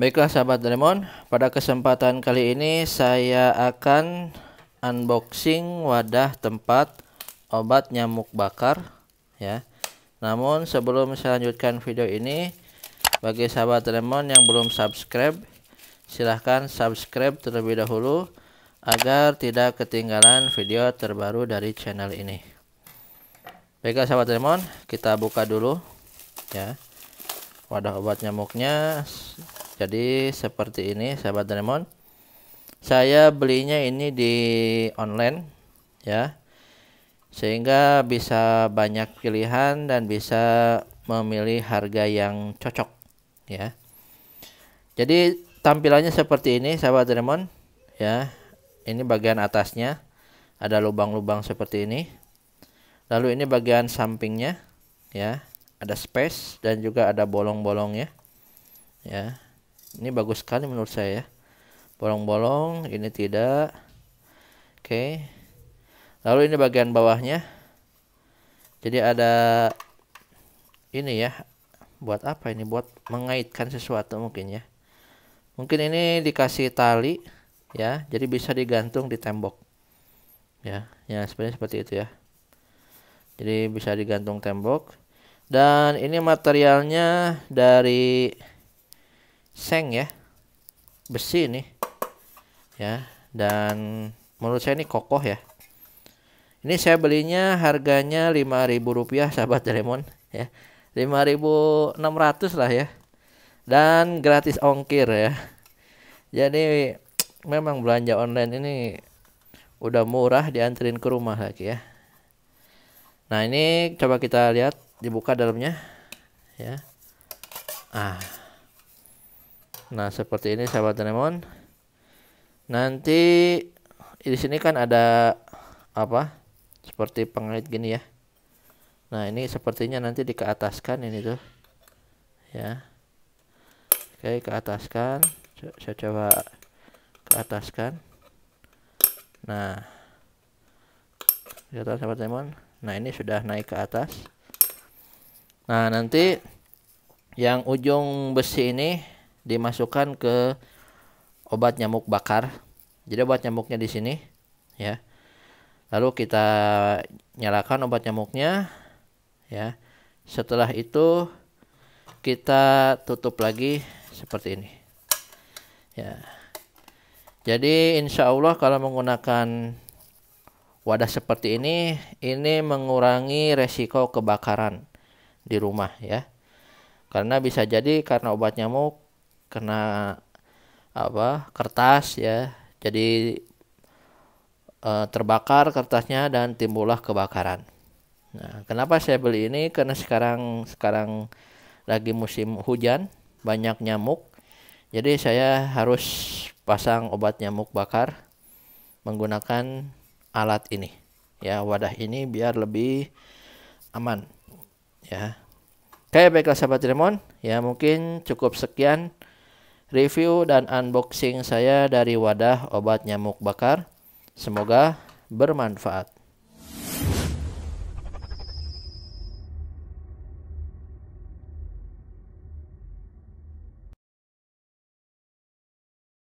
Baiklah sahabat Doraemon, pada kesempatan kali ini saya akan unboxing wadah tempat obat nyamuk bakar ya. Namun sebelum saya lanjutkan video ini, bagi sahabat Doraemon yang belum subscribe, silahkan subscribe terlebih dahulu agar tidak ketinggalan video terbaru dari channel ini. Baiklah sahabat Doraemon, kita buka dulu ya. Wadah obat nyamuknya jadi seperti ini sahabat Doraemon saya belinya ini di online ya sehingga bisa banyak pilihan dan bisa memilih harga yang cocok ya jadi tampilannya seperti ini sahabat Doraemon ya ini bagian atasnya ada lubang-lubang seperti ini lalu ini bagian sampingnya ya ada space dan juga ada bolong-bolongnya ya ini bagus sekali menurut saya ya bolong-bolong ini tidak oke okay. lalu ini bagian bawahnya jadi ada ini ya buat apa ini buat mengaitkan sesuatu mungkin ya mungkin ini dikasih tali ya jadi bisa digantung di tembok ya ya sebenarnya seperti itu ya jadi bisa digantung tembok dan ini materialnya dari seng ya besi ini ya dan menurut saya ini kokoh ya ini saya belinya harganya Rp5.000 sahabat Doraemon ya 5.600 lah ya dan gratis ongkir ya jadi memang belanja online ini udah murah diantarin ke rumah lagi ya nah ini coba kita lihat dibuka dalamnya ya ah Nah, seperti ini sahabat Doraemon. Nanti di sini kan ada apa? Seperti pengait gini ya. Nah, ini sepertinya nanti dikeataskan ini tuh. Ya. Oke, keataskan. Saya, coba keataskan. Nah. Lihat sahabat Doraemon. Nah, ini sudah naik ke atas. Nah, nanti yang ujung besi ini dimasukkan ke obat nyamuk bakar. Jadi obat nyamuknya di sini ya. Lalu kita nyalakan obat nyamuknya ya. Setelah itu kita tutup lagi seperti ini. Ya. Jadi insya Allah kalau menggunakan wadah seperti ini, ini mengurangi resiko kebakaran di rumah ya. Karena bisa jadi karena obat nyamuk kena apa kertas ya jadi e, terbakar kertasnya dan timbullah kebakaran nah kenapa saya beli ini karena sekarang sekarang lagi musim hujan banyak nyamuk jadi saya harus pasang obat nyamuk bakar menggunakan alat ini ya wadah ini biar lebih aman ya oke baiklah sahabat Remon ya mungkin cukup sekian review dan unboxing saya dari wadah obat nyamuk bakar. Semoga bermanfaat.